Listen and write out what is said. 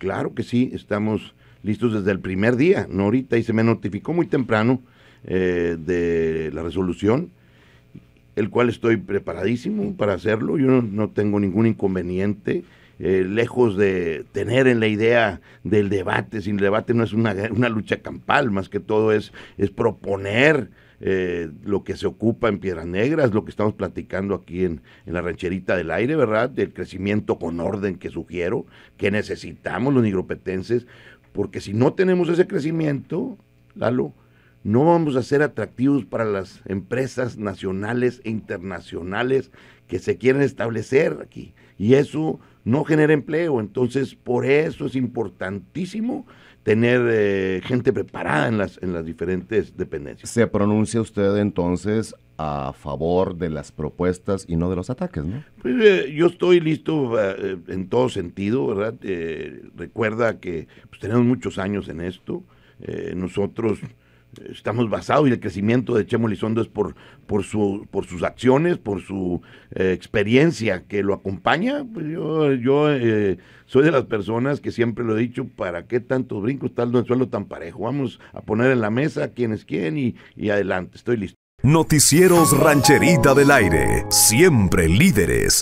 Claro que sí, estamos listos desde el primer día, no ahorita, y se me notificó muy temprano eh, de la resolución, el cual estoy preparadísimo para hacerlo, yo no, tengo ningún inconveniente, eh, lejos de tener en la idea del debate, sin debate no es una, lucha campal, más que todo es, es proponer eh, lo que se ocupa en Piedras Negras, lo que estamos platicando aquí en, en la rancherita del aire, ¿verdad? Del crecimiento con orden que sugiero, que necesitamos los nigropetenses, porque si no tenemos ese crecimiento, Lalo, no vamos a ser atractivos para las empresas nacionales e internacionales que se quieren establecer aquí. Y eso no genera empleo. Entonces, por eso es importantísimo tener eh, gente preparada en las, en las diferentes dependencias. ¿Se pronuncia usted entonces a favor de las propuestas y no de los ataques, ¿no? Pues, eh, yo estoy listo eh, en todo sentido, ¿verdad? recuerda que pues, tenemos muchos años en esto. nosotros estamos basados y el crecimiento de Chemo Lizondo es por, por, su, por sus acciones, por su eh, experiencia que lo acompaña. Pues yo eh, soy de las personas que siempre lo he dicho, ¿para qué tantos brincos, tal en suelo tan parejo? Vamos a poner en la mesa quién es quién y, y adelante, estoy listo. Noticieros Rancherita del Aire, siempre líderes.